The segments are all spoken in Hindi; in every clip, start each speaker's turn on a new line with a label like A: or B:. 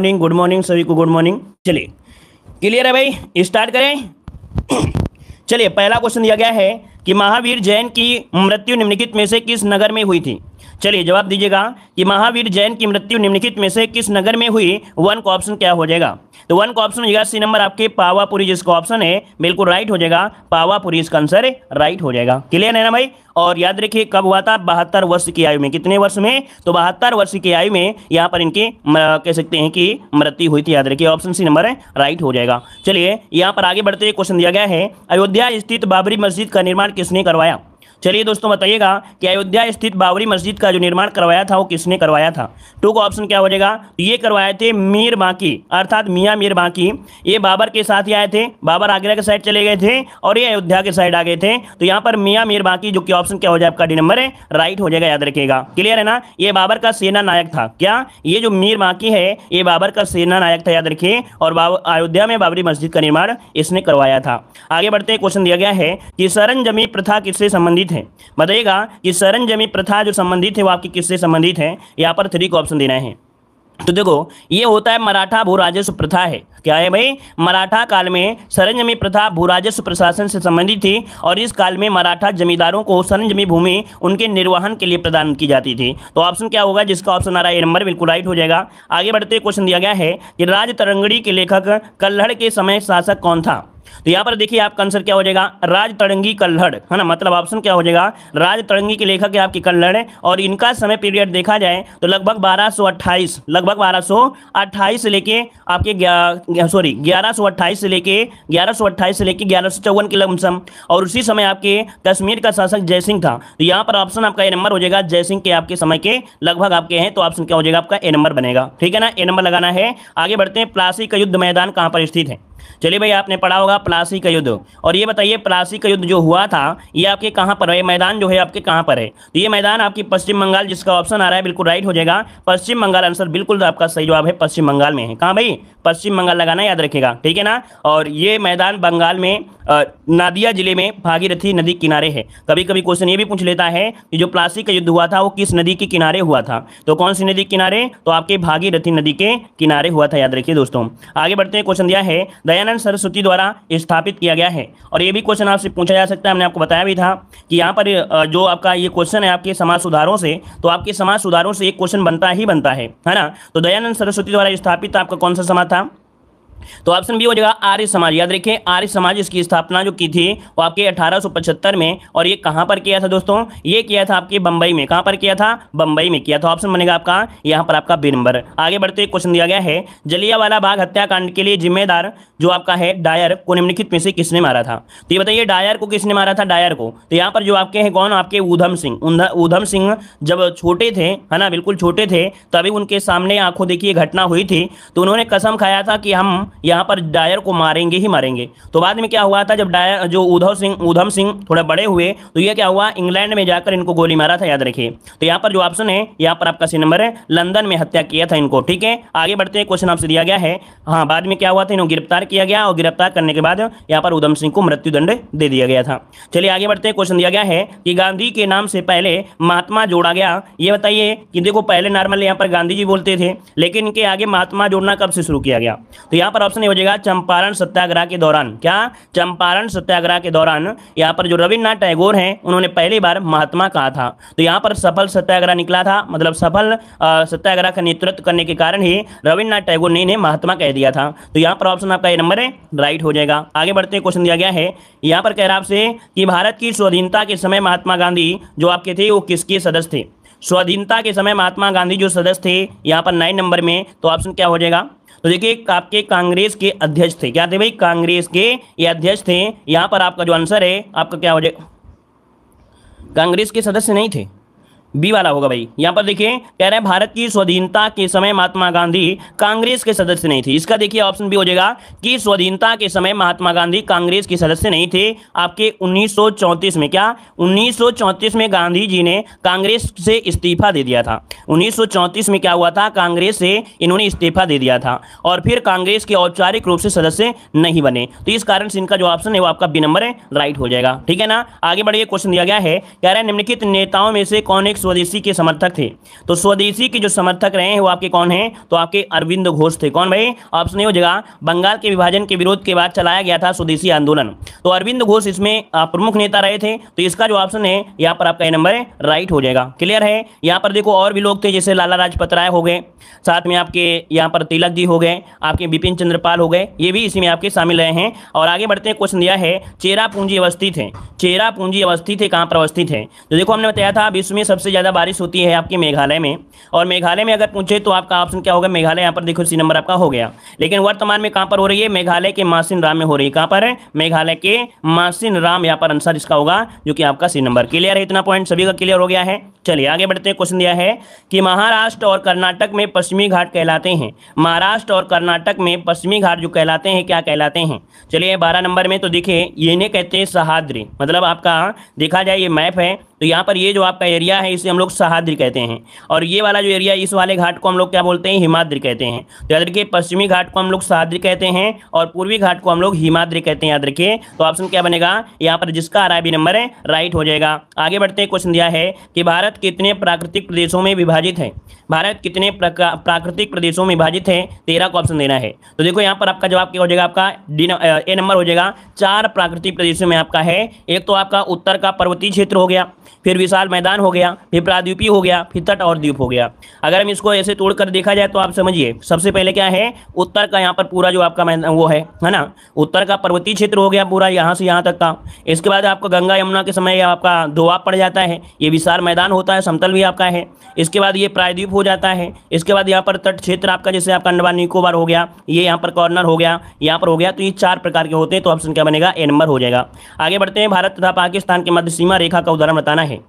A: मॉर्निंग गुड मॉर्निंग सभी को गुड मॉर्निंग चलिए क्लियर है भाई स्टार्ट करें चलिए पहला क्वेश्चन दिया गया है कि महावीर जैन की मृत्यु निम्नलिखित में से किस नगर में हुई थी चलिए जवाब दीजिएगा कि महावीर जैन की मृत्यु निम्नलिखित में से किस नगर में हुई वन का ऑप्शन क्या हो जाएगा तो वन का ऑप्शन सी नंबर आपके पावापुरी जिसका ऑप्शन है बिल्कुल राइट हो जाएगा पावापुरी इसका आंसर राइट हो जाएगा क्लियर है ना भाई और याद रखिए कब हुआ था बहत्तर वर्ष की आयु में कितने वर्ष में तो बहत्तर वर्ष की आयु में यहाँ पर इनकी कह सकते हैं कि मृत्यु हुई थी याद रखिए ऑप्शन सी नंबर है राइट हो जाएगा चलिए यहाँ पर आगे बढ़ते हुए क्वेश्चन दिया गया है अयोध्या स्थित बाबरी मस्जिद का निर्माण किसने करवाया चलिए दोस्तों बताइएगा कि अयोध्या स्थित बाबरी मस्जिद का जो निर्माण करवाया था वो किसने करवाया था टू का ऑप्शन क्या हो जाएगा ये करवाए थे मीर बाकी अर्थात मियाँ मीर बाकी ये बाबर के साथ ही आए थे बाबर आगरा के साइड चले गए थे और ये अयोध्या के साइड आ गए थे तो यहाँ पर मियाँ मीर बाकी जो कि ऑप्शन क्या हो जाए आपका डी नंबर है राइट हो जाएगा याद रखिएगा क्लियर है ना ये बाबर का सेना नायक था क्या ये जो मीर बाकी है ये बाबर का सेना नायक था याद रखिए और अयोध्या में बाबरी मस्जिद का निर्माण इसने करवाया था आगे बढ़ते क्वेश्चन दिया गया है कि सरन प्रथा किससे संबंधित संबंधित है बताइएगा कि सरंजमी प्रथा जो संबंधित है वो आपकी किससे संबंधित है यहाँ पर थ्री को ऑप्शन देना है तो देखो ये होता है मराठा भू राजस्व प्रथा है क्या है भाई मराठा काल में सरंजमी प्रथा भू राजस्व प्रशासन से संबंधित थी और इस काल में मराठा जमींदारों को सरंजमी भूमि उनके निर्वहन के लिए प्रदान की जाती थी तो ऑप्शन क्या होगा जिसका ऑप्शन आ रहा है नंबर बिल्कुल राइट हो जाएगा आगे बढ़ते क्वेश्चन दिया गया है कि राज तरंगड़ी के लेखक कल्हड़ के समय शासक कौन था तो यहाँ पर देखिए आपका आंसर क्या हो जाएगा राज तरंगी कल्लड़ है ना मतलब ऑप्शन क्या हो जाएगा राज तरंगी के लेखक है आपकी कल्लड़ है और इनका समय पीरियड देखा जाए तो लगभग बारह लगभग बारह से लेके आपके सॉरी ग्यारह से लेके ग्यारह से लेके ग्यारह के लमसम और उसी समय आपके कश्मीर का शासक जयसिंह था तो यहाँ पर ऑप्शन आपका ए नंबर हो जाएगा जयसिंह के आपके समय के लगभग आपके हैं तो ऑप्शन क्या हो जाएगा आपका ए नंबर बनेगा ठीक है ना ए नंबर लगाना है आगे बढ़ते हैं प्लासी का युद्ध मैदान कहाँ पर स्थित है चलिए भाई आपने पढ़ा होगा प्लासी का युद्ध और ये बताइए प्लासी का युद्ध जो हुआ था ये आपके कहाँ पर है मैदान जो है आपके कहाँ पर है तो ये मैदान आपकी पश्चिम बंगाल जिसका ऑप्शन आ रहा है बिल्कुल राइट हो जाएगा पश्चिम बंगाल आंसर बिल्कुल आपका सही जवाब है पश्चिम बंगाल में है कहाँ भाई पश्चिम बंगाल लगाना याद रखेगा ठीक है ना और ये मैदान बंगाल में नादिया जिले में भागीरथी नदी किनारे है कभी कभी क्वेश्चन ये भी पूछ लेता है कि जो प्लासी का युद्ध हुआ था वो किस नदी के किनारे हुआ था तो कौन सी नदी किनारे तो आपके भागीरथी नदी के किनारे हुआ था याद रखिए दोस्तों आगे बढ़ते हैं क्वेश्चन दिया है दयानंद सरस्वती द्वारा स्थापित किया गया है और ये भी क्वेश्चन आपसे पूछा जा सकता है हमने आपको बताया भी था कि यहाँ पर जो आपका ये क्वेश्चन है आपके समाज सुधारों से तो आपके समाज सुधारों से एक क्वेश्चन बनता ही बनता है है ना तो दयानंद सरस्वती द्वारा स्थापित आपका कौन सा समाज কথা तो ऑप्शन बी हो जाएगा आर्य समाज याद रखिए आर्य समाज इसकी स्थापना जो की थी वो आपके 1875 में और ये कहां पर किया था दोस्तों ये किया था आपके बंबई में कहां पर किया था बंबई में किया था ऑप्शन बनेगा आपका यहां पर आपका बी नंबर आगे बढ़ते क्वेश्चन दिया गया है जलियावाला बाग हत्याकांड के लिए जिम्मेदार जो आपका है डायर को निम्नलिखित में से किसने मारा था तो ये बताइए डायर को किसने मारा था डायर को तो यहाँ पर जो आपके हैं कौन आपके ऊधम सिंह ऊधम सिंह जब छोटे थे है ना बिल्कुल छोटे थे तभी उनके सामने आंखों देखिए घटना हुई थी तो उन्होंने कसम खाया था कि हम यहाँ पर डायर को मारेंगे ही मारेंगे तो बाद में क्या हुआ था जब डायर जो उधव सिंह उधम सिंह थोड़े बड़े हुए तो ये क्या हुआ इंग्लैंड में जाकर इनको गोली मारा था याद रखिए तो यहाँ पर जो ऑप्शन है यहाँ पर आपका सी नंबर है लंदन में हत्या किया था इनको ठीक है आगे बढ़ते हैं क्वेश्चन आपसे दिया गया है हाँ बाद में क्या हुआ था इन्हें गिरफ्तार किया गया और गिरफ्तार करने के बाद यहाँ पर उधम सिंह को मृत्युदंड दे दिया गया था चलिए आगे बढ़ते हैं क्वेश्चन दिया गया है कि गांधी के नाम से पहले महात्मा जोड़ा गया ये बताइए कि देखो पहले नॉर्मल यहाँ पर गांधी जी बोलते थे लेकिन इनके आगे महात्मा जोड़ना कब से शुरू किया गया तो यहाँ पर पर ऑप्शन हो जाएगा चंपारण सत्याग्रह के दौरान क्या चंपारण सत्याग्रह के दौरान यहाँ पर जो रविन्द्रनाथ टैगोर हैं उन्होंने पहली बार महात्मा कहा था तो यहाँ पर सफल सत्याग्रह निकला था मतलब सफल सत्याग्रह का नेतृत्व करने के कारण ही रविन्द्रनाथ टैगोर ने इन्हें महात्मा कह दिया था तो यहाँ पर ऑप्शन आपका ये नंबर राइट हो जाएगा आगे बढ़ते हैं क्वेश्चन दिया गया है यहाँ पर कह रहा आपसे कि भारत की स्वाधीनता के समय महात्मा गांधी जो आपके थे वो किसके सदस्य थे स्वाधीनता के समय महात्मा गांधी जो सदस्य थे यहाँ पर नाइन नंबर में तो ऑप्शन क्या हो जाएगा तो देखिए आपके कांग्रेस के अध्यक्ष थे क्या थे भाई कांग्रेस के ये अध्यक्ष थे यहाँ पर आपका जो आंसर है आपका क्या हो जाएगा कांग्रेस के सदस्य नहीं थे बी वाला होगा भाई यहाँ पर देखिए कह रहे हैं भारत की स्वाधीनता के समय महात्मा गांधी कांग्रेस के सदस्य नहीं थे इसका देखिए ऑप्शन भी हो जाएगा कि स्वाधीनता के समय महात्मा गांधी कांग्रेस के सदस्य नहीं थे आपके 1934 में क्या 1934 में गांधी जी ने कांग्रेस से इस्तीफा दे दिया था 1934 में क्या हुआ था कांग्रेस से इन्होंने इस्तीफा दे दिया था और फिर कांग्रेस के औपचारिक रूप से सदस्य नहीं बने तो इस कारण से इनका जो ऑप्शन है वो आपका बी नंबर राइट हो जाएगा ठीक है ना आगे बढ़िए क्वेश्चन दिया गया है कह रहे हैं निम्नलिखित नेताओं में से कौन एक स्वदेशी के समर्थक थे तो स्वदेशी के जो समर्थक रहे हैं वो आपके कौन हैं तो आपके अरविंद घोष थे कौन भाई ऑप्शन हो जगह बंगाल के विभाजन के विरोध के बाद चलाया गया था स्वदेशी आंदोलन तो अरविंद घोष इसमें प्रमुख नेता रहे थे तो इसका जो ऑप्शन है यहाँ पर आपका नंबर राइट हो जाएगा क्लियर है यहाँ पर देखो और भी लोग थे जैसे लाला लाजपत राय हो गए साथ में आपके यहाँ पर तिलक जी हो गए आपके बिपिन चंद्रपाल हो गए ये भी इसी में आपके शामिल रहे हैं और आगे बढ़ते हैं क्वेश्चन दिया है चेरा पूंजी अवस्थित है चेरा पूंजी अवस्थित है कहाँ पर अवस्थित है तो देखो हमने बताया था विश्व में सबसे सबसे ज़्यादा बारिश होती है आपके मेघालय में और मेघालय में अगर पूछे तो आपका ऑप्शन क्या होगा मेघालय यहाँ पर देखो सी नंबर आपका हो गया लेकिन वर्तमान में कहाँ पर हो रही है मेघालय के मासिन राम में हो रही है कहाँ पर है मेघालय के मासिन राम यहाँ पर आंसर इसका होगा जो कि आपका सी नंबर क्लियर है इतना पॉइंट सभी का क्लियर हो गया है चलिए आगे बढ़ते हैं क्वेश्चन दिया है कि महाराष्ट्र और कर्नाटक में पश्चिमी घाट कहलाते हैं महाराष्ट्र और कर्नाटक में पश्चिमी घाट जो कहलाते हैं क्या कहलाते हैं चलिए बारह नंबर में तो देखिए ये इन्हें कहते हैं सहाद्री मतलब आपका देखा जाए ये मैप है तो यहाँ पर ये जो आपका एरिया है इसे हम लोग सहाद्री कहते हैं और ये वाला जो एरिया इस वाले घाट को हम लोग क्या बोलते हैं हिमाद्री कहते हैं तो याद रखिए पश्चिमी घाट को हम लोग सहाद्री कहते हैं और पूर्वी घाट को हम लोग हिमाद्री कहते हैं याद रखिए तो ऑप्शन क्या बनेगा यहाँ पर जिसका आर नंबर है राइट हो जाएगा आगे बढ़ते हैं क्वेश्चन दिया है कि भारत कितने प्राकृतिक प्रदेशों में विभाजित है भारत कितने प्राकृतिक प्रदेशों में विभाजित है तेरह को ऑप्शन देना है तो देखो यहाँ पर आपका जवाब क्या हो जाएगा आपका डी ए नंबर हो जाएगा चार प्राकृतिक प्रदेशों में आपका है एक तो आपका उत्तर का पर्वतीय क्षेत्र हो गया फिर विशाल मैदान हो गया फिर प्राद्वीपी हो गया फिर तट और द्वीप हो गया अगर हम इसको ऐसे तोड़कर देखा जाए तो आप समझिए सबसे पहले क्या है उत्तर का यहाँ पर पूरा जो आपका वो है है ना उत्तर का पर्वतीय क्षेत्र हो गया पूरा यहाँ से यहाँ तक का इसके बाद आपका गंगा यमुना के समय आपका दोआब पड़ जाता है ये विशाल मैदान होता है समतल भी आपका है इसके बाद ये प्रायद्वीप हो जाता है इसके बाद यहाँ पर तट क्षेत्र आपका जैसे आपका अंडमान निकोबार हो गया ये यहाँ पर कॉर्नर हो गया यहाँ पर हो गया तो ये चार प्रकार के होते हैं तो ऑप्शन क्या बनेगा ए नंबर हो जाएगा आगे बढ़ते हैं भारत तथा पाकिस्तान के मध्य सीमा रेखा का उदाहरण बताना बनाना है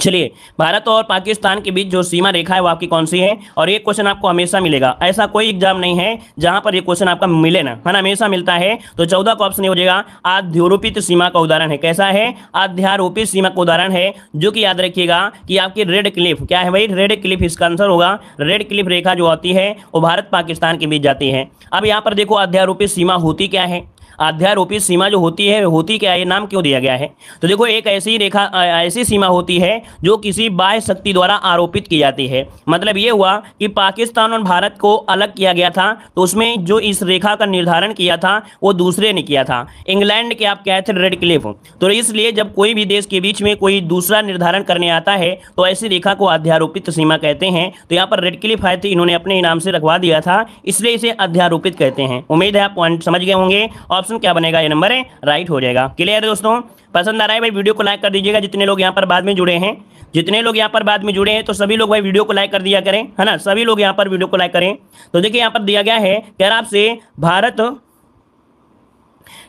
A: चलिए भारत और पाकिस्तान के बीच जो सीमा रेखा है वो आपकी कौन सी है और ये क्वेश्चन आपको हमेशा मिलेगा ऐसा कोई एग्जाम नहीं है जहां पर ये क्वेश्चन आपका मिले ना है ना हमेशा मिलता है तो चौदह का ऑप्शन हो जाएगा आध्योरोपित सीमा का उदाहरण है कैसा है आध्यारोपित सीमा का उदाहरण है जो कि याद रखिएगा कि आपकी रेड क्लिफ क्या है भाई रेड क्लिफ इसका आंसर होगा रेड क्लिफ रेखा जो आती है वो भारत पाकिस्तान के बीच जाती है अब यहाँ पर देखो अध्यारोपित सीमा होती क्या है आध्यारोपी सीमा जो होती है होती क्या है नाम क्यों दिया गया है तो देखो एक ऐसी रेखा ऐसी सीमा होती है जो किसी बाह्य शक्ति द्वारा आरोपित की जाती है मतलब ये हुआ कि पाकिस्तान और भारत को अलग किया गया था तो उसमें जो इस रेखा का निर्धारण किया था वो दूसरे ने किया था इंग्लैंड के आप क्या थे रेड क्लिफ तो इसलिए जब कोई भी देश के बीच में कोई दूसरा निर्धारण करने आता है तो ऐसी रेखा को अध्यारोपित सीमा कहते हैं तो यहाँ पर रेड क्लिफ आए थे इन्होंने अपने इनाम से रखवा दिया था इसलिए इसे अध्यारोपित कहते हैं उम्मीद है आप पॉइंट समझ गए होंगे और ऑप्शन क्या बनेगा ये नंबर है राइट हो जाएगा क्लियर है दोस्तों पसंद आ रहा है भाई वीडियो को लाइक कर दीजिएगा जितने लोग यहाँ पर बाद में जुड़े हैं जितने लोग यहाँ पर बाद में जुड़े हैं तो सभी लोग भाई वीडियो को लाइक कर दिया करें है ना सभी लोग यहाँ पर वीडियो को लाइक करें तो देखिए यहाँ पर दिया गया है कह रहा आपसे भारत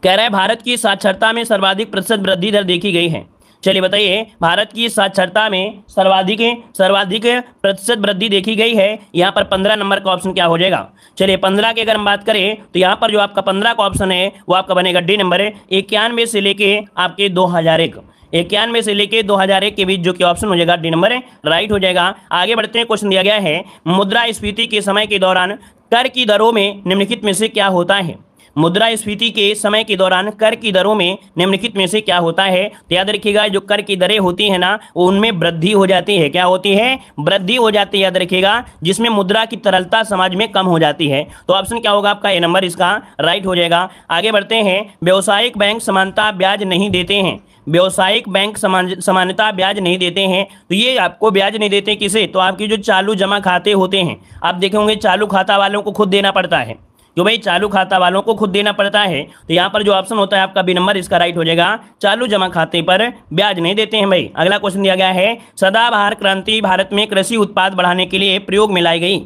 A: कह रहा है भारत की साक्षरता में सर्वाधिक प्रतिशत वृद्धि दर देखी गई है चलिए बताइए भारत की साक्षरता में सर्वाधिक सर्वाधिक प्रतिशत वृद्धि देखी गई है यहाँ पर पंद्रह नंबर का ऑप्शन क्या हो जाएगा चलिए पंद्रह की अगर हम बात करें तो यहाँ पर जो आपका पंद्रह का ऑप्शन है वो आपका बनेगा डी नंबर इक्यानवे से लेके आपके दो हजार एक इक्यानवे से लेके 2001 के बीच जो कि ऑप्शन हो जाएगा डी नंबर राइट हो जाएगा आगे बढ़ते हैं क्वेश्चन दिया गया है मुद्रा स्फीति के समय के दौरान कर की दरों में निम्नलिखित में से क्या होता है मुद्रा स्फीति के समय के दौरान कर की दरों में निम्नलिखित में से क्या होता है तो याद रखिएगा जो कर की दरें होती है ना वो उनमें वृद्धि हो जाती है क्या होती है वृद्धि हो जाती है याद रखिएगा जिसमें मुद्रा की तरलता समाज में कम हो जाती है तो ऑप्शन क्या होगा आपका ए नंबर इसका राइट हो जाएगा आगे बढ़ते हैं व्यावसायिक बैंक समानता ब्याज नहीं देते हैं व्यवसायिक बैंक समान समानता ब्याज नहीं देते हैं तो ये आपको ब्याज नहीं देते किसे तो आपकी जो चालू जमा खाते होते हैं आप देखेंगे चालू खाता वालों को खुद देना पड़ता है जो भाई चालू खाता वालों को खुद देना पड़ता है तो यहाँ पर जो ऑप्शन होता है आपका बी नंबर इसका राइट हो जाएगा चालू जमा खाते पर ब्याज नहीं देते हैं भाई अगला क्वेश्चन दिया गया है सदाबहार क्रांति भारत में कृषि उत्पाद बढ़ाने के लिए प्रयोग में लाई गई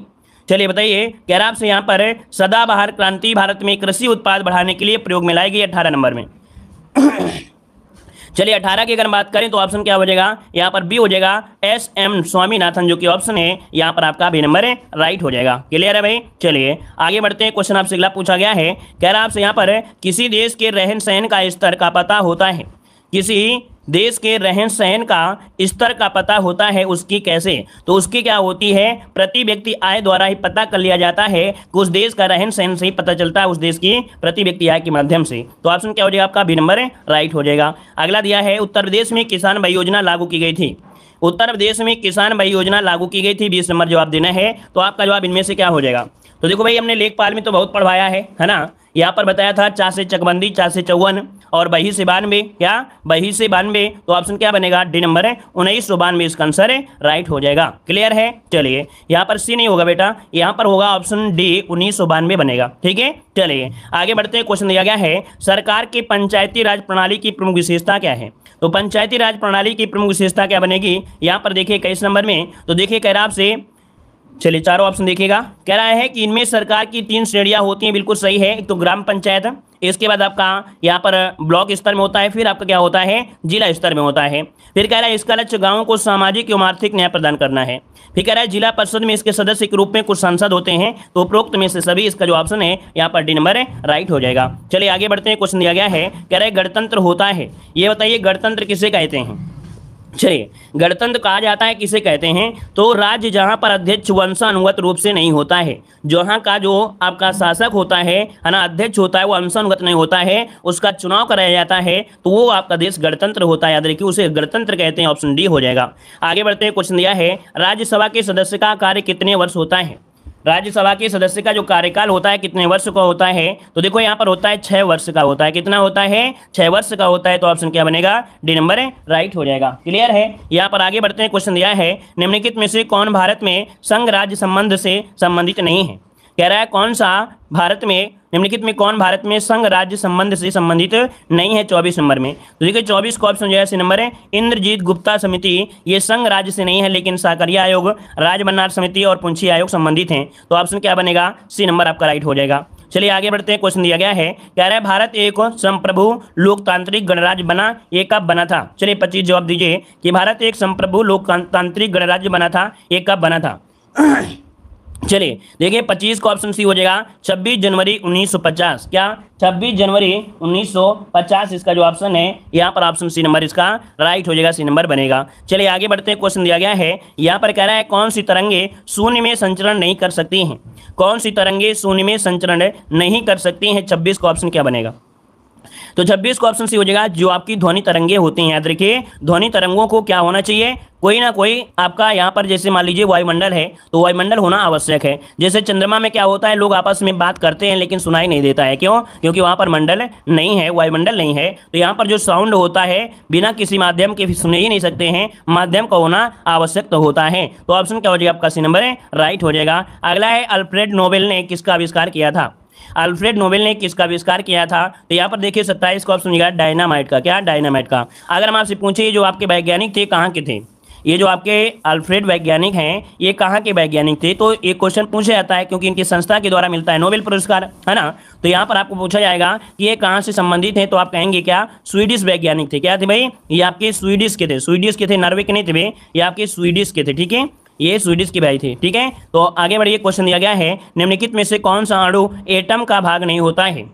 A: चलिए बताइए कह रहा आपसे यहाँ पर सदाबहार क्रांति भारत में कृषि उत्पाद बढ़ाने के लिए प्रयोग में लाई गई अट्ठारह नंबर में चलिए अठारह की अगर बात करें तो ऑप्शन क्या हो जाएगा यहाँ पर बी हो जाएगा एस एम स्वामीनाथन जो कि ऑप्शन है यहाँ पर आपका भी नंबर राइट हो जाएगा क्लियर है भाई चलिए आगे बढ़ते हैं क्वेश्चन आपसे अगला पूछा गया है कह रहा आपसे यहाँ पर किसी देश के रहन सहन का स्तर का पता होता है किसी देश के रहन सहन का स्तर का पता होता है उसकी कैसे तो उसकी क्या होती है प्रति व्यक्ति आय द्वारा ही पता कर लिया जाता है कि उस देश का रहन सहन से ही पता चलता है उस देश की प्रति व्यक्ति आय के माध्यम से तो ऑप्शन क्या हो जाएगा आपका बी नंबर राइट हो जाएगा अगला दिया है उत्तर प्रदेश में किसान भाई योजना लागू की गई थी उत्तर प्रदेश में किसान भाई योजना लागू की गई थी बीस नंबर जवाब देना है तो आपका जवाब इनमें से क्या हो जाएगा तो देखो भाई हमने लेखपाल में तो बहुत पढ़वाया है है ना यहाँ पर बताया था चार से चकबंदी चार से चौवन और बही से बानवे क्या बही से बानवे तो ऑप्शन क्या बनेगा डी नंबर है उन्नीस सौ बानवे इसका आंसर है राइट हो जाएगा क्लियर है चलिए यहाँ पर सी नहीं होगा बेटा यहाँ पर होगा ऑप्शन डी उन्नीस सौ बानवे बनेगा ठीक है चलिए आगे बढ़ते हैं क्वेश्चन दिया गया है सरकार की पंचायती राज प्रणाली की प्रमुख विशेषता क्या है तो पंचायती राज प्रणाली की प्रमुख विशेषता क्या बनेगी यहाँ पर देखिए इक्कीस नंबर में तो देखिए कह रहा आपसे चलिए चारों ऑप्शन देखिएगा कह रहा है कि इनमें सरकार की तीन श्रेणियां होती हैं बिल्कुल सही है एक तो ग्राम पंचायत इसके बाद आपका यहाँ पर ब्लॉक स्तर में होता है फिर आपका क्या होता है जिला स्तर में होता है फिर कह रहा है इसका लक्ष्य गाँव को सामाजिक एवं आर्थिक न्याय प्रदान करना है फिर कह रहा है जिला परिषद में इसके सदस्य के रूप में कुछ सांसद होते हैं तो उपरोक्त में से सभी इसका जो ऑप्शन है यहाँ पर डी नंबर राइट हो जाएगा चलिए आगे बढ़ते हैं क्वेश्चन दिया गया है कह रहा है गणतंत्र होता है ये बताइए गणतंत्र किसे कहते हैं चलिए गणतंत्र कहा जाता है किसे कहते हैं तो राज्य जहां पर अध्यक्ष वंशानुगत रूप से नहीं होता है जहां का जो आपका शासक होता है है ना अध्यक्ष होता है वो अंशानुगत नहीं होता है उसका चुनाव कराया जाता है तो वो आपका देश गणतंत्र होता है याद रखिए उसे गणतंत्र कहते हैं ऑप्शन डी हो जाएगा आगे बढ़ते हैं क्वेश्चन दिया है राज्यसभा के सदस्य का कार्य कितने वर्ष होता है राज्यसभा के सदस्य का जो कार्यकाल होता है कितने वर्ष का होता है तो देखो यहाँ पर होता है छः वर्ष का होता है कितना होता है छः वर्ष का होता है तो ऑप्शन क्या बनेगा डी नंबर राइट हो जाएगा क्लियर है यहाँ पर आगे बढ़ते हैं क्वेश्चन दिया है निम्नलिखित में से कौन भारत में संघ राज्य संबंध से संबंधित नहीं है कह रहा है कौन सा भारत में निम्नलिखित में कौन भारत में संघ राज्य संबंध से संबंधित नहीं है चौबीस नंबर में तो देखिए चौबीस का ऑप्शन जो है सी नंबर है इंद्रजीत गुप्ता समिति ये संघ राज्य से नहीं है लेकिन साकरिया आयोग राजबन्नार समिति और पुंछी आयोग संबंधित हैं तो ऑप्शन क्या बनेगा सी नंबर आपका राइट हो जाएगा चलिए आगे बढ़ते हैं क्वेश्चन दिया गया है कह रहा है भारत एक संप्रभु लोकतांत्रिक गणराज्य बना ये कब बना था चलिए पच्चीस जवाब दीजिए कि भारत एक संप्रभु लोकतांत्रिक गणराज्य बना था ये कब बना था चलिए देखिए 25 का ऑप्शन सी हो जाएगा 26 जनवरी 1950 क्या 26 जनवरी 1950 इसका जो ऑप्शन है यहाँ पर ऑप्शन सी नंबर इसका राइट हो जाएगा सी नंबर बनेगा चलिए आगे बढ़ते हैं क्वेश्चन दिया गया है यहाँ पर कह रहा है कौन सी तरंगे शून्य में संचरण नहीं कर सकती हैं कौन सी तरंगे शून्य में संचरण नहीं कर सकती हैं छब्बीस का ऑप्शन क्या बनेगा तो छब्बीस का ऑप्शन सी हो जाएगा जो आपकी ध्वनि तरंगे होती हैं याद रखिए ध्वनि तरंगों को क्या होना चाहिए कोई ना कोई आपका यहाँ पर जैसे मान लीजिए वायुमंडल है तो वायुमंडल होना आवश्यक है जैसे चंद्रमा में क्या होता है लोग आपस में बात करते हैं लेकिन सुनाई नहीं देता है क्यों क्योंकि वहाँ पर मंडल नहीं है वायुमंडल नहीं है तो यहाँ पर जो साउंड होता है बिना किसी माध्यम के सुन ही नहीं सकते हैं माध्यम का होना आवश्यक तो होता है तो ऑप्शन क्या हो जाएगा आपका सी नंबर है राइट हो जाएगा अगला है अल्फ्रेड नोबेल ने किसका आविष्कार किया था अल्फ्रेड नोबेल ने किसका आविष्कार किया था तो यहाँ पर देखिए सत्ताईस को ऑप्शन मिलेगा डायनामाइट का क्या डायनामाइट का अगर हम आपसे पूछे जो आपके वैज्ञानिक थे कहाँ के थे ये जो आपके अल्फ्रेड वैज्ञानिक हैं ये कहाँ के वैज्ञानिक थे तो ये क्वेश्चन पूछा जाता है क्योंकि इनकी संस्था के द्वारा मिलता है नोबेल पुरस्कार है ना तो यहाँ पर आपको पूछा जाएगा कि ये कहाँ से संबंधित हैं तो आप कहेंगे क्या स्वीडिश वैज्ञानिक थे क्या थे भाई ये आपके स्वीडिश के थे स्वीडिश के थे नॉर्वे के नहीं थे भाई ये आपके स्वीडिश के थे ठीक है ये स्वीडिश की भाई थी ठीक है तो आगे बढ़िए क्वेश्चन दिया गया है निम्नलिखित में से कौन सा अणु एटम का भाग नहीं होता है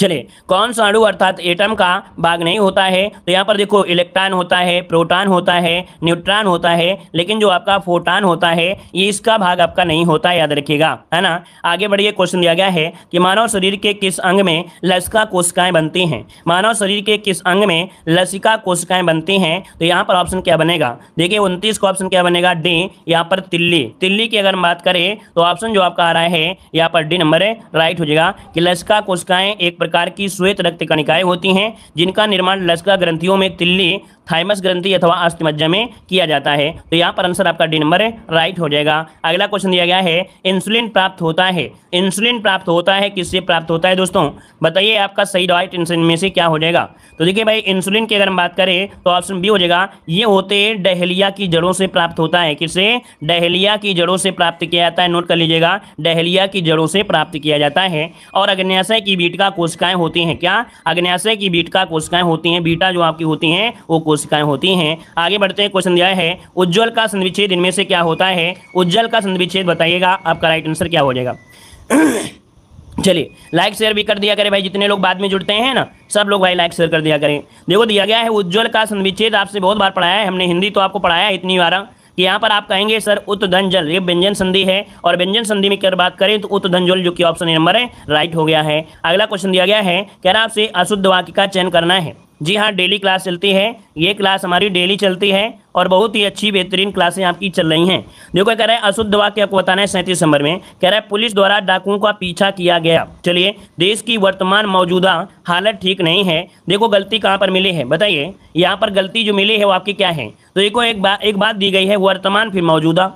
A: चलिए कौन सा अणु अर्थात एटम का भाग नहीं होता है तो यहाँ पर देखो इलेक्ट्रॉन होता है प्रोटॉन होता है न्यूट्रॉन होता है लेकिन जो आपका फोटॉन होता है ये इसका भाग आपका नहीं होता याद रखिएगा है ना आगे बढ़िए क्वेश्चन दिया गया है कि मानव शरीर के किस अंग में लसिका कोशिकाएं बनती हैं मानव शरीर के किस अंग में लसिका कोशिकाएं बनती हैं तो यहाँ पर ऑप्शन क्या बनेगा देखिए उनतीस का ऑप्शन क्या बनेगा डी यहाँ पर तिल्ली तिल्ली की अगर बात करें तो ऑप्शन जो आपका आ रहा है यहाँ पर डी नंबर राइट हो जाएगा कि लसिका कोशिकाएं एक प्रकार की श्वेत रक्त कणिकाएं होती हैं जिनका निर्माण लसका ग्रंथियों में तिल्ली थाइमस ग्रंथि अथवा अस्थिमज्जा में किया जाता है तो यहाँ पर आंसर आपका डी नंबर राइट हो जाएगा अगला क्वेश्चन दिया गया है इंसुलिन प्राप्त होता है इंसुलिन प्राप्त होता है किससे प्राप्त होता है दोस्तों बताइए आपका सही राइट इंसुलिन में से क्या हो जाएगा तो देखिए भाई इंसुलिन की अगर हम बात करें तो ऑप्शन बी हो जाएगा ये होते डहलिया की जड़ों से प्राप्त होता है किससे डहलिया की जड़ों से प्राप्त किया जाता है नोट कर लीजिएगा डहलिया की जड़ों से प्राप्त किया जाता है और अग्न्याशय की बीटका कोशिकाएं होती हैं क्या अग्न्याशय की बीटका कोशिकाएं होती हैं बीटा जो आपकी होती हैं वो कोशिकाएं होती हैं आगे बढ़ते हैं क्वेश्चन दिया है उज्जवल का संधिविच्छेद इनमें से क्या होता है उज्जवल का संधिविच्छेद बताइएगा आपका राइट आंसर क्या हो जाएगा चलिए लाइक शेयर भी कर दिया करें भाई जितने लोग बाद में जुड़ते हैं ना सब लोग भाई लाइक शेयर कर दिया करें देखो दिया गया है उज्जवल का संधिविच्छेद आपसे बहुत बार पढ़ाया है हमने हिंदी तो आपको पढ़ाया है इतनी बार हाँ, कि यहाँ पर आप कहेंगे सर उत्तधन जल ये व्यंजन संधि है और व्यंजन संधि में अगर बात करें तो उत्तधन जल जो कि ऑप्शन नंबर है राइट हो गया है अगला क्वेश्चन दिया गया है कह रहा आपसे अशुद्ध वाक्य का चयन करना है जी हाँ डेली क्लास चलती है ये क्लास हमारी डेली चलती है और बहुत ही अच्छी बेहतरीन क्लासें आपकी चल रही हैं देखो कह रहा है अशुद्ध के आपको बताना है सैंतीस नंबर में कह रहा है पुलिस द्वारा डाकुओं का पीछा किया गया चलिए देश की वर्तमान मौजूदा हालत ठीक नहीं है देखो गलती कहाँ पर मिली है बताइए यहाँ पर गलती जो मिली है वो आपकी क्या है तो देखो एक बात एक बात दी गई है वर्तमान फिर मौजूदा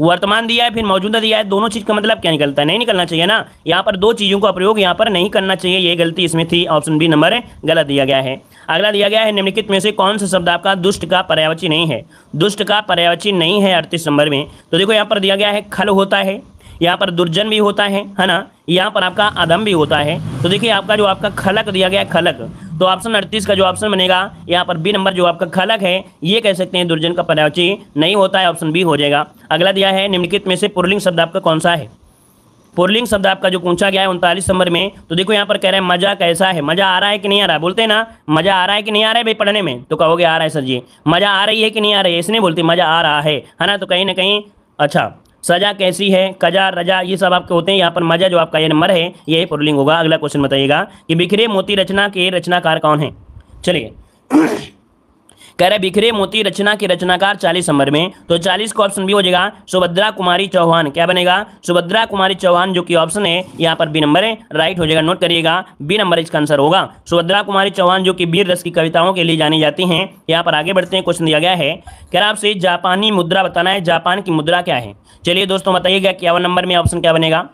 A: वर्तमान दिया है फिर मौजूदा दिया है दोनों चीज़ का मतलब क्या निकलता है नहीं निकलना चाहिए ना यहाँ पर दो चीज़ों का प्रयोग यहाँ पर नहीं करना चाहिए ये गलती इसमें थी ऑप्शन बी नंबर गलत दिया गया है अगला दिया गया है निम्नलिखित में से कौन सा शब्द आपका दुष्ट का पर्यावची नहीं है दुष्ट का पर्यावची नहीं है अड़तीस नंबर में तो देखो यहाँ पर दिया गया है खल होता है यहाँ पर दुर्जन भी होता है है ना यहाँ पर आपका अधम भी होता है तो देखिए आपका जो आपका खलक दिया गया खलक तो ऑप्शन अड़तीस का जो ऑप्शन बनेगा यहाँ पर बी नंबर जो आपका खलक है ये कह सकते हैं दुर्जन का पर्यावची नहीं होता है ऑप्शन बी हो जाएगा अगला दिया है निम्नलिखित में से पुरलिंग शब्द आपका कौन सा है पुरलिंग शब्द आपका जो पूछा गया है उनतालीस नंबर में तो देखो यहाँ पर कह रहे हैं मजा कैसा है मजा आ रहा है कि नहीं आ रहा है बोलते ना मजा आ रहा है कि नहीं आ रहा है भाई पढ़ने में तो कहोगे आ रहा है सर जी मजा आ रही है कि नहीं आ रही है इसने बोलते मजा आ रहा है है ना तो कहीं ना कहीं अच्छा सजा कैसी है कजा रजा ये सब आपके होते हैं यहाँ पर मजा जो आपका ये नंबर है ये पुरलिंग होगा अगला क्वेश्चन बताइएगा कि बिखरे मोती रचना के रचनाकार कौन है चलिए कह रहे बिखरे मोती रचना के रचनाकार चालीस नंबर में तो चालीस का ऑप्शन भी हो जाएगा सुभद्रा कुमारी चौहान क्या बनेगा सुभद्रा कुमारी चौहान जो कि ऑप्शन है यहाँ पर बी नंबर है राइट हो जाएगा नोट करिएगा बी नंबर इसका आंसर होगा सुभद्रा कुमारी चौहान जो कि वीर रस की कविताओं के लिए जानी जाती है यहाँ पर आगे बढ़ते हैं क्वेश्चन दिया गया है कह रहा आपसे जापानी मुद्रा बताना है जापान की मुद्रा क्या है चलिए दोस्तों बताइएगा इक्यावन नंबर में ऑप्शन क्या बनेगा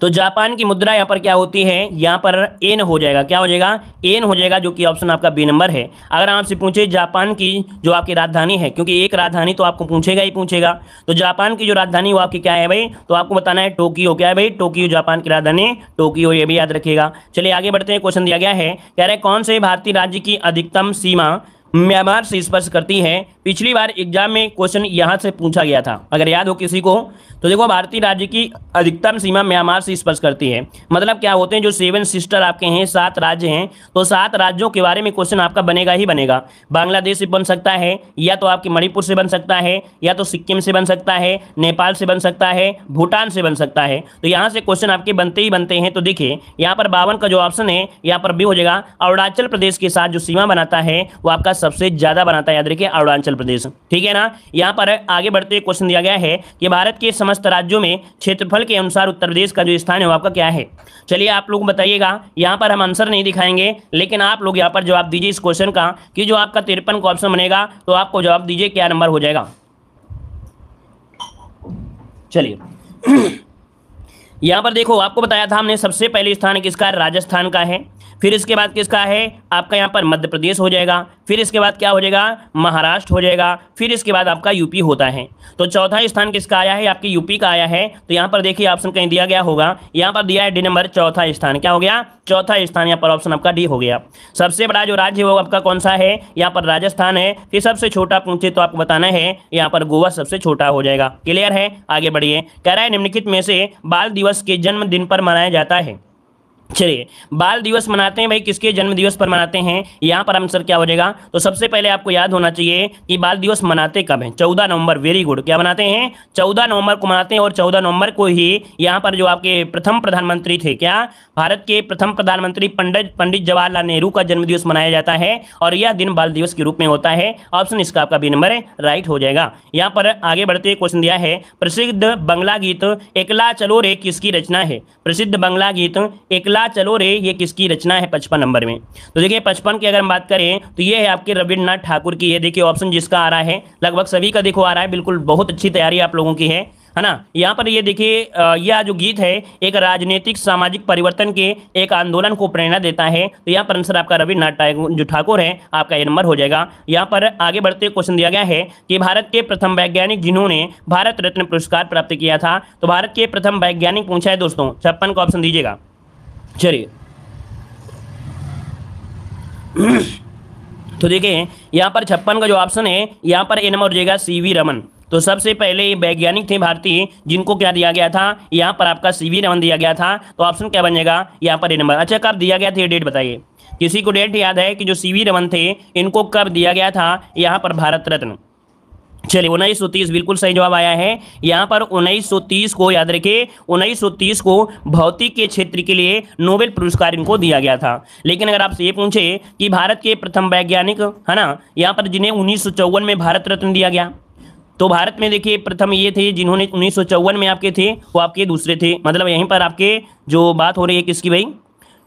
A: तो जापान की मुद्रा यहाँ पर क्या होती है यहाँ पर एन हो जाएगा क्या हो जाएगा एन हो जाएगा जो कि ऑप्शन आपका बी नंबर है अगर आपसे पूछे जापान की जो आपकी राजधानी है क्योंकि एक राजधानी तो आपको पूछेगा ही पूछेगा तो जापान की जो राजधानी वो आपकी क्या है भाई तो आपको बताना है टोक्यो क्या है भाई टोक्यो जापान की राजधानी टोक्यो ये भी याद रखिएगा चलिए आगे बढ़ते हैं क्वेश्चन दिया गया है कह रहे कौन से भारतीय राज्य की अधिकतम सीमा म्यांमार से स्पर्श करती है पिछली बार एग्जाम में क्वेश्चन यहाँ से पूछा गया था अगर याद हो किसी को तो देखो भारतीय राज्य की अधिकतम सीमा म्यांमार से स्पर्श करती है मतलब क्या होते हैं जो सेवन सिस्टर आपके हैं सात राज्य हैं तो सात राज्यों के बारे में क्वेश्चन आपका बनेगा ही बनेगा बांग्लादेश से बन सकता है या तो आपके मणिपुर से बन सकता है या तो सिक्किम से बन सकता है नेपाल से बन सकता है भूटान से बन सकता है तो यहाँ से क्वेश्चन आपके बनते ही बनते हैं तो देखिए यहाँ पर बावन का जो ऑप्शन है यहाँ पर भी हो जाएगा अरुणाचल प्रदेश के साथ जो सीमा बनाता है वो आपका सबसे ज़्यादा बनाता है याद रखिए अरुणाचल उत्तर प्रदेश ठीक है ना यहाँ पर आगे बढ़ते हुए क्वेश्चन दिया गया है कि भारत के समस्त राज्यों में क्षेत्रफल के अनुसार उत्तर प्रदेश का जो स्थान है वो आपका क्या है चलिए आप लोग बताइएगा यहाँ पर हम आंसर नहीं दिखाएंगे लेकिन आप लोग यहाँ पर जवाब दीजिए इस क्वेश्चन का कि जो आपका तिरपन का ऑप्शन बनेगा तो आपको जवाब दीजिए क्या नंबर हो जाएगा चलिए यहाँ पर देखो आपको बताया था हमने सबसे पहले स्थान किसका राजस्थान का है फिर इसके बाद किसका है आपका यहाँ पर मध्य प्रदेश हो जाएगा फिर इसके बाद क्या हो जाएगा महाराष्ट्र हो जाएगा फिर इसके बाद आपका यूपी होता है तो चौथा स्थान किसका आया है आपके यूपी का आया है तो यहाँ पर देखिए ऑप्शन कहीं दिया गया होगा यहाँ पर दिया है डी नंबर चौथा स्थान क्या हो गया चौथा स्थान यहाँ पर ऑप्शन आपका डी हो गया सबसे बड़ा जो राज्य है वो आपका कौन सा है यहाँ पर राजस्थान है फिर सबसे छोटा पूछे तो आपको बताना है यहाँ पर गोवा सबसे छोटा हो जाएगा क्लियर है आगे बढ़िए कह रहा है निम्नलिखित में से बाल दिवस दिवस के जन्मदिन पर मनाया जाता है चलिए बाल दिवस मनाते हैं भाई किसके जन्म दिवस पर मनाते हैं यहाँ पर आंसर क्या हो जाएगा तो सबसे पहले आपको याद होना चाहिए कि बाल दिवस मनाते कब हैं चौदह नवंबर वेरी गुड क्या मनाते हैं चौदह नवंबर को मनाते हैं और चौदह नवंबर को ही यहाँ पर जो आपके प्रथम प्रधानमंत्री थे क्या भारत के प्रथम प्रधानमंत्री पंडित पंडित जवाहरलाल नेहरू का जन्म दिवस मनाया जाता है और यह दिन बाल दिवस के रूप में होता है ऑप्शन इसका आपका बी नंबर राइट हो जाएगा यहाँ पर आगे बढ़ते क्वेश्चन दिया है प्रसिद्ध बंगला गीत एकला चलो रे किसकी रचना है प्रसिद्ध बंगला गीत एकला चिल्ला चलो रे ये किसकी रचना है पचपन नंबर में तो देखिए पचपन की अगर हम बात करें तो ये है आपके रविन्द्रनाथ ठाकुर की ये देखिए ऑप्शन जिसका आ रहा है लगभग सभी का देखो आ रहा है बिल्कुल बहुत अच्छी तैयारी आप लोगों की है है ना यहाँ पर ये देखिए यह जो गीत है एक राजनीतिक सामाजिक परिवर्तन के एक आंदोलन को प्रेरणा देता है तो यहाँ पर आंसर आपका रविन्द्रनाथ जो ठाकुर है आपका ये नंबर हो जाएगा यहाँ पर आगे बढ़ते क्वेश्चन दिया गया है कि भारत के प्रथम वैज्ञानिक जिन्होंने भारत रत्न पुरस्कार प्राप्त किया था तो भारत के प्रथम वैज्ञानिक पूछा है दोस्तों छप्पन का ऑप्शन दीजिएगा चलिए तो देखें यहाँ पर छप्पन का जो ऑप्शन है यहाँ पर ए नंबर हो जाएगा सी वी रमन तो सबसे पहले ये वैज्ञानिक थे भारतीय जिनको क्या दिया गया था यहाँ पर आपका सी वी रमन दिया गया था तो ऑप्शन क्या बन जाएगा यहाँ पर ए नंबर अच्छा कब दिया गया था ये डेट बताइए किसी को डेट याद है कि जो सी वी रमन थे इनको कब दिया गया था यहाँ पर भारत रत्न चलिए उन्नीस सौ तीस बिल्कुल सही जवाब आया है यहाँ पर उन्नीस सौ तीस को याद रखिए उन्नीस सौ तीस को भौतिक के क्षेत्र के लिए नोबेल पुरस्कार इनको दिया गया था लेकिन अगर आपसे ये पूछे कि भारत के प्रथम वैज्ञानिक है ना यहाँ पर जिन्हें उन्नीस में भारत रत्न दिया गया तो भारत में देखिए प्रथम ये थे जिन्होंने उन्नीस में आपके थे वो आपके दूसरे थे मतलब यहीं पर आपके जो बात हो रही है किसकी भाई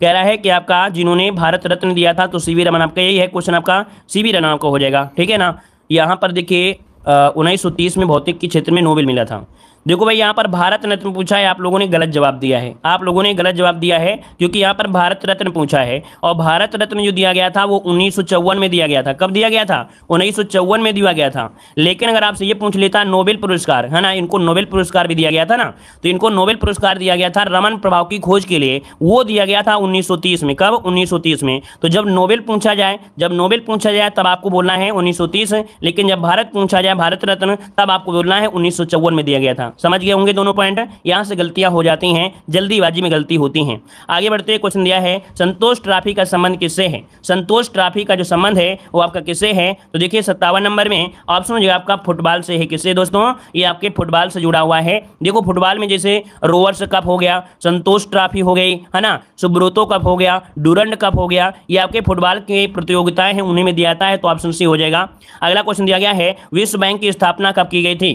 A: कह रहा है कि आपका जिन्होंने भारत रत्न दिया था तो सी रमन आपका यही है क्वेश्चन आपका सी रमन आपका हो जाएगा ठीक है ना यहाँ पर देखिए उन्नीस में भौतिक के क्षेत्र में नोबेल मिला था देखो भाई यहाँ पर भारत रत्न पूछा है आप लोगों ने गलत जवाब दिया है आप लोगों ने गलत जवाब दिया है क्योंकि यहाँ पर भारत रत्न पूछा है और भारत रत्न जो दिया गया था वो उन्नीस में दिया गया था कब दिया गया था उन्नीस में दिया गया था लेकिन अगर आपसे ये पूछ लेता नोबेल पुरस्कार है ना इनको नोबेल पुरस्कार भी दिया गया था ना तो इनको नोबेल पुरस्कार दिया गया था रमन प्रभाव की खोज के लिए वो दिया गया था उन्नीस में कब उन्नीस में तो जब नोबेल पूछा जाए जब नोबेल पूछा जाए तब आपको बोलना है उन्नीस लेकिन जब भारत पूछा जाए भारत रत्न तब आपको बोलना है उन्नीस में दिया गया था समझ गए होंगे दोनों पॉइंट यहाँ से गलतियाँ हो जाती हैं जल्दीबाजी में गलती होती हैं आगे बढ़ते हैं क्वेश्चन दिया है संतोष ट्रॉफी का संबंध किससे है संतोष ट्रॉफी का जो संबंध है वो आपका किससे है तो देखिए सत्तावन नंबर में ऑप्शन जो आपका फुटबॉल से है किससे दोस्तों ये आपके फुटबॉल से जुड़ा हुआ है देखो फुटबॉल में जैसे रोवर्स कप हो गया संतोष ट्रॉफी हो गई है ना सुब्रोतो कप हो गया डूरंड कप हो गया ये आपके फुटबॉल की प्रतियोगिताएं हैं उन्हें में दिया जाता है तो ऑप्शन सी हो जाएगा अगला क्वेश्चन दिया गया है विश्व बैंक की स्थापना कब की गई थी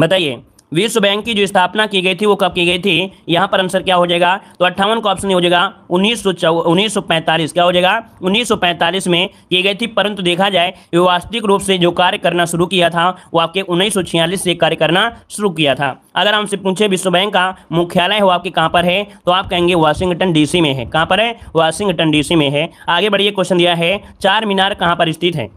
A: बताइए विश्व बैंक की जो स्थापना की गई थी वो कब की गई थी यहाँ पर आंसर क्या हो जाएगा तो अट्ठावन का ऑप्शन हो जाएगा उन्नीस सौ क्या हो जाएगा 1945 में की गई थी परंतु देखा जाए वास्तविक रूप से जो कार्य करना शुरू किया था वो आपके उन्नीस से कार्य करना शुरू किया था अगर हमसे पूछे विश्व बैंक का मुख्यालय वो आपके कहाँ पर है तो आप कहेंगे वाशिंगटन डीसी में है कहाँ पर है वाशिंगटन डीसी में है आगे बढ़िए क्वेश्चन दिया है चार मीनार कहाँ पर स्थित है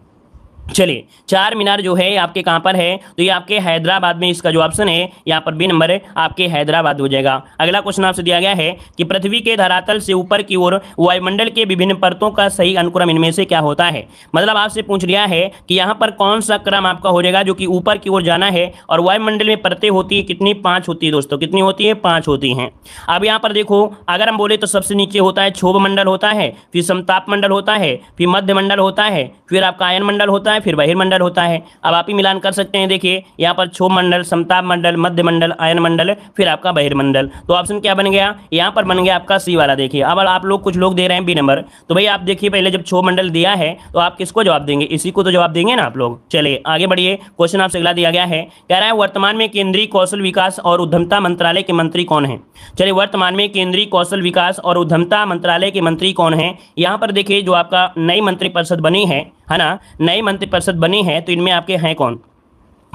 A: चलिए चार मीनार जो है आपके कहाँ पर है तो ये आपके हैदराबाद में इसका जो ऑप्शन है यहाँ पर बी नंबर आपके हैदराबाद हो जाएगा अगला क्वेश्चन आपसे दिया गया है कि पृथ्वी के धरातल से ऊपर की ओर वायुमंडल के विभिन्न परतों का सही अनुक्रम इनमें से क्या होता है मतलब आपसे पूछ लिया है कि यहाँ पर कौन सा क्रम आपका हो जाएगा जो कि ऊपर की ओर जाना है और वायुमंडल में परतें होती है कितनी पाँच होती है दोस्तों कितनी होती है पाँच होती हैं अब यहाँ पर देखो अगर हम बोले तो सबसे नीचे होता है क्षोभ मंडल होता है फिर समताप मंडल होता है फिर मध्य मंडल होता है फिर आपका आयन मंडल होता है होता है फिर बहिर्मंडल होता है अब आप ही मिलान कर सकते हैं देखिए यहाँ पर क्षोभ मंडल समताप मंडल मध्य मंडल आयन मंडल फिर आपका बहिर्मंडल तो ऑप्शन क्या बन गया यहाँ पर बन गया आपका सी वाला देखिए अब आप लोग कुछ लोग दे रहे हैं बी नंबर तो भाई आप देखिए पहले जब क्षोभ मंडल दिया है तो आप किसको जवाब देंगे इसी को तो जवाब देंगे ना आप लोग चलिए आगे बढ़िए क्वेश्चन आपसे अगला दिया गया है कह रहा है वर्तमान में केंद्रीय कौशल विकास और उद्यमता मंत्रालय के मंत्री कौन है चलिए वर्तमान में केंद्रीय कौशल विकास और उद्यमता मंत्रालय के मंत्री कौन है यहाँ पर देखिए जो आपका नई मंत्री परिषद बनी है है ना नई मंत्रिपरिषद बनी है तो इनमें आपके हैं कौन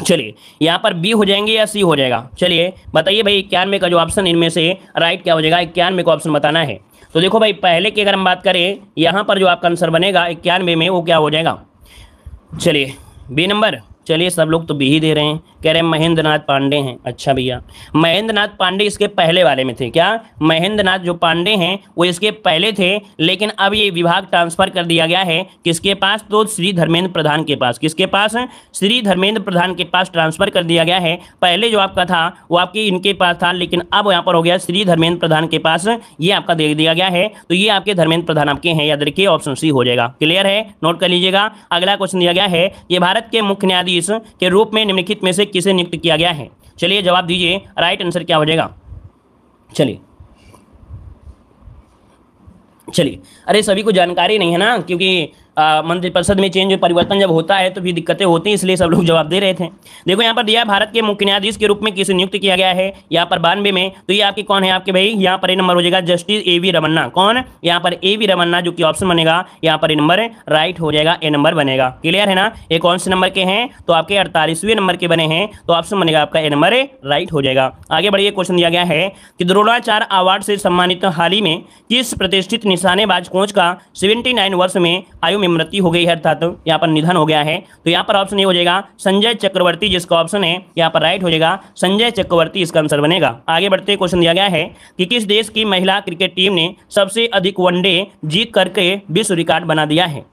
A: चलिए यहाँ पर बी हो जाएंगे या सी हो जाएगा चलिए बताइए भाई इक्यानवे का जो ऑप्शन इनमें से राइट क्या हो जाएगा इक्यानवे का ऑप्शन बताना है तो देखो भाई पहले की अगर हम बात करें यहाँ पर जो आपका आंसर बनेगा इक्यानवे में वो क्या हो जाएगा चलिए बी नंबर चलिए सब लोग तो भी ही दे रहे हैं कह रहे हैं महेंद्र नाथ पांडे हैं अच्छा भैया महेंद्र नाथ पांडे इसके पहले वाले में थे क्या महेंद्र नाथ जो पांडे हैं वो इसके पहले थे लेकिन अब ये विभाग ट्रांसफर कर दिया गया है किसके पास तो श्री धर्मेंद्र प्रधान के पास किसके पास श्री धर्मेंद्र प्रधान के पास ट्रांसफर कर दिया गया है पहले जो आपका था वो आपके इनके पास था लेकिन अब यहाँ पर हो गया श्री धर्मेंद्र प्रधान के पास ये आपका दे दिया गया है तो ये आपके धर्मेंद्र प्रधान आपके हैं याद रखिए ऑप्शन सी हो जाएगा क्लियर है नोट कर लीजिएगा अगला क्वेश्चन दिया गया है ये भारत के मुख्य न्यायाधीश न्यायाधीश के रूप में निम्नलिखित में से किसे नियुक्त किया गया है चलिए जवाब दीजिए राइट आंसर क्या हो जाएगा चलिए चलिए अरे सभी को जानकारी नहीं है ना क्योंकि मंत्रिपरिषद में चेंज परिवर्तन जब होता है तो भी दिक्कतें होती हैं इसलिए सब लोग जवाब दे रहे थे देखो यहाँ पर दिया भारत के मुख्य न्यायाधीश के रूप में किसे नियुक्त किया गया है यहाँ पर बानवे में तो ये आपके कौन है आपके भाई यहाँ पर नंबर हो जाएगा जस्टिस ए वी रमन्ना कौन यहाँ पर ए वी रमन्ना जो कि ऑप्शन बनेगा यहाँ पर नंबर राइट हो जाएगा ए नंबर बनेगा क्लियर है ना ये कौन से नंबर के हैं तो आपके अड़तालीसवें नंबर के बने हैं तो ऑप्शन बनेगा आपका ए नंबर राइट हो जाएगा आगे बढ़िए क्वेश्चन दिया गया है कि द्रोणाचार अवार्ड से सम्मानित हाल ही में किस प्रतिष्ठित निशानेबाज कोच का सेवेंटी वर्ष में आयु में मृत्यु हो गई है अर्थात यहाँ पर निधन हो गया है तो यहाँ पर ऑप्शन ये हो जाएगा संजय चक्रवर्ती जिसका ऑप्शन है यहाँ पर राइट हो जाएगा संजय चक्रवर्ती इसका आंसर बनेगा आगे बढ़ते क्वेश्चन दिया गया है कि किस देश की महिला क्रिकेट टीम ने सबसे अधिक वनडे जीत करके विश्व रिकॉर्ड बना दिया है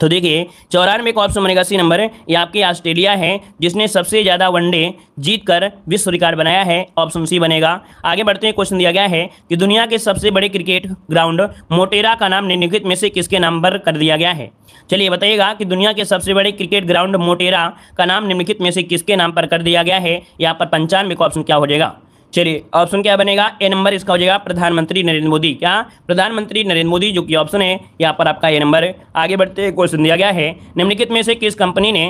A: तो देखिए चौरानवे का ऑप्शन बनेगा सी नंबर ये आपके ऑस्ट्रेलिया है जिसने सबसे ज़्यादा वनडे जीतकर विश्व रिकॉर्ड बनाया है ऑप्शन सी बनेगा आगे बढ़ते हैं क्वेश्चन दिया गया है कि दुनिया के सबसे बड़े क्रिकेट ग्राउंड मोटेरा का नाम निम्नलिखित में से किसके नाम पर कर दिया गया है चलिए बताइएगा कि दुनिया के सबसे बड़े क्रिकेट ग्राउंड मोटेरा का नाम निम्नलिखित में से किसके नाम पर कर दिया गया है यहाँ पर पंचानवे का ऑप्शन क्या हो जाएगा चलिए ऑप्शन क्या बनेगा ए नंबर इसका हो जाएगा प्रधानमंत्री नरेंद्र मोदी क्या प्रधानमंत्री नरेंद्र मोदी जो कि ऑप्शन है यहाँ पर आपका ए नंबर आगे बढ़ते क्वेश्चन दिया गया है निम्नलिखित में से किस कंपनी ने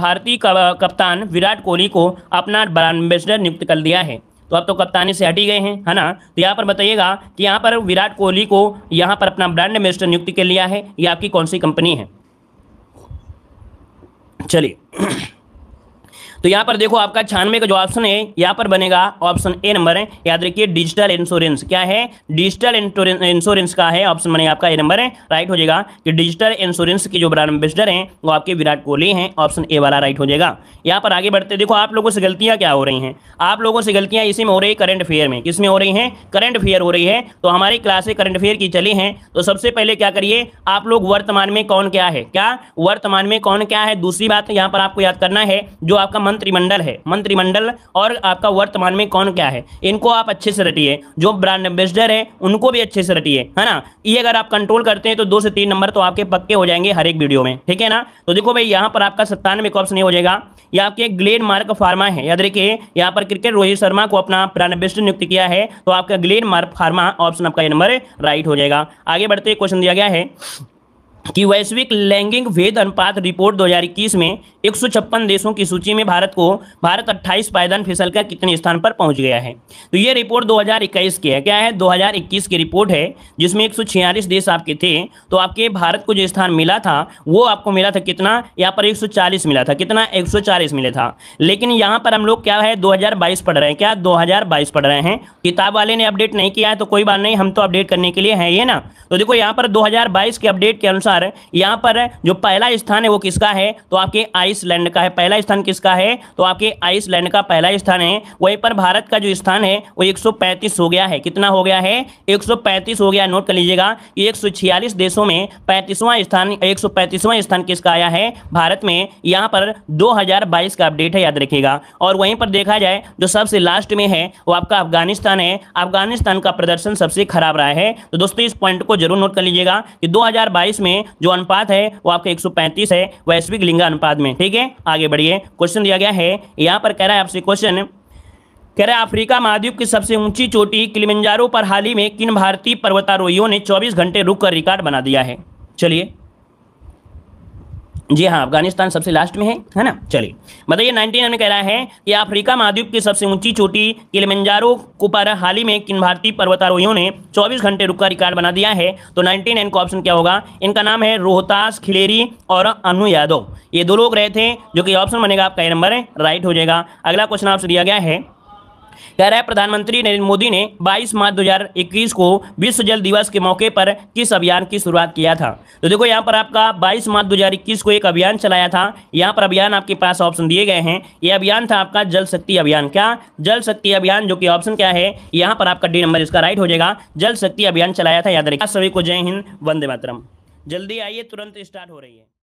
A: भारतीय कप्तान विराट कोहली को अपना ब्रांड एम्बेसडर नियुक्त कर दिया है तो अब तो कप्तानी से हटी गए हैं है ना तो यहाँ पर बताइएगा कि यहाँ पर विराट कोहली को यहाँ पर अपना ब्रांड एम्बेसडर नियुक्त कर लिया है ये आपकी कौन सी कंपनी है चलिए तो यहां पर देखो आपका छानवे का जो ऑप्शन है यहाँ पर बनेगा ऑप्शन ए नंबर है याद रखिए डिजिटल इंश्योरेंस क्या है डिजिटल इंश्योरेंस का है ऑप्शन बनेगा आपका ए नंबर है राइट हो जाएगा कि डिजिटल इंश्योरेंस के जो ब्रांड एम्बेसडर है वो आपके विराट कोहली है ऑप्शन ए वाला राइट हो जाएगा यहाँ पर आगे बढ़ते देखो आप लोगों से गलतियां क्या हो रही हैं आप लोगों से गलतियां इसी में हो रही है करंट अफेयर में किसमें हो रही हैं करंट अफेयर हो रही है तो हमारी क्लासें करंट अफेयर की चली हैं तो सबसे पहले क्या करिए आप लोग वर्तमान में कौन क्या है क्या वर्तमान में कौन क्या है दूसरी बात यहाँ पर आपको याद करना है जो आपका मंत्रिमंडल है मंत्रिमंडल और आपका वर्तमान में कौन क्या है इनको आप अच्छे से रटिए जो ब्रांड एम्बेसडर है उनको भी अच्छे से रटिए है ना ये अगर आप कंट्रोल करते हैं तो दो से तीन नंबर तो आपके पक्के हो जाएंगे हर एक वीडियो में ठीक है ना तो देखो भाई यहाँ पर आपका सत्तानवे कॉप्स नहीं हो जाएगा ये आपके ग्लेन मार्क फार्मा है याद रखिए यहाँ पर क्रिकेट रोहित शर्मा को अपना ब्रांड एम्बेस्डर नियुक्त किया है तो आपका ग्लेन मार्क फार्मा ऑप्शन आपका नंबर राइट हो जाएगा आगे बढ़ते क्वेश्चन दिया गया है कि वैश्विक लैंगिक भेद अनुपात रिपोर्ट 2021 में एक देशों की सूची में भारत को भारत 28 पायदान फिसल कर कितने स्थान पर पहुंच गया है तो ये रिपोर्ट 2021 की है क्या है 2021 की रिपोर्ट है जिसमें एक देश आपके थे तो आपके भारत को जो स्थान मिला था वो आपको मिला था कितना यहाँ पर 140 मिला था कितना 140 मिला था लेकिन यहाँ पर हम लोग क्या है दो पढ़ रहे हैं क्या दो पढ़ रहे हैं किताब वाले ने अपडेट नहीं किया है तो कोई बात नहीं हम तो अपडेट करने के लिए हैं ये ना तो देखो यहाँ पर दो के अपडेट के अनुसार पर यहां पर जो पहला स्थान है वो किसका है तो आपके आइसलैंड का है पहला स्थान किसका है तो आपके आइसलैंड का पहला स्थान है वहीं पर भारत का जो स्थान है वो 135 हो गया है कितना हो गया है 135 हो गया नोट कर लीजिएगा एक देशों में पैंतीसवां स्थान एक स्थान किसका आया है भारत में यहाँ पर दो का अपडेट है याद रखिएगा और वहीं पर देखा जाए जो सबसे लास्ट में है वो आपका अफगानिस्तान है अफगानिस्तान का प्रदर्शन सबसे खराब रहा है तो दोस्तों इस पॉइंट को जरूर नोट कर लीजिएगा कि 2022 में जो अनुपात है वो आपका एक है वैश्विक अनुपात में ठीक है आगे बढ़िए क्वेश्चन दिया गया है यहाँ पर कह रहा है आपसे क्वेश्चन कह रहे अफ्रीका महाद्वीप की सबसे ऊंची चोटी किलिमंजारो पर हाल ही में किन भारतीय पर्वतारोहियों ने 24 घंटे रुक कर रिकॉर्ड बना दिया है चलिए जी हाँ अफगानिस्तान सबसे लास्ट में है है ना चलिए बताइए नाइनटीन में कह रहा है कि अफ्रीका महाद्वीप की सबसे ऊंची चोटी को पर हाल ही में किन भारतीय पर्वतारोहियों ने 24 घंटे रुक का रिकॉर्ड बना दिया है तो नाइनटीन एन का ऑप्शन क्या होगा इनका नाम है रोहतास खिलेरी और अनु यादव ये दो लोग रहे थे जो कि ऑप्शन बनेगा आपका ए नंबर है राइट हो जाएगा अगला क्वेश्चन आपसे दिया गया है कह रहा है प्रधानमंत्री नरेंद्र मोदी ने 22 मार्च 2021 को विश्व जल दिवस के मौके पर किस अभियान की शुरुआत किया था तो देखो यहाँ पर आपका 22 मार्च 2021 को एक अभियान चलाया था यहाँ पर अभियान आपके पास ऑप्शन दिए गए हैं ये अभियान था आपका जल शक्ति अभियान क्या जल शक्ति अभियान जो कि ऑप्शन क्या है यहाँ पर आपका डी नंबर इसका राइट हो जाएगा जल शक्ति अभियान चलाया था याद रखिए सभी को जय हिंद वंदे मातरम जल्दी आइए तुरंत स्टार्ट हो रही है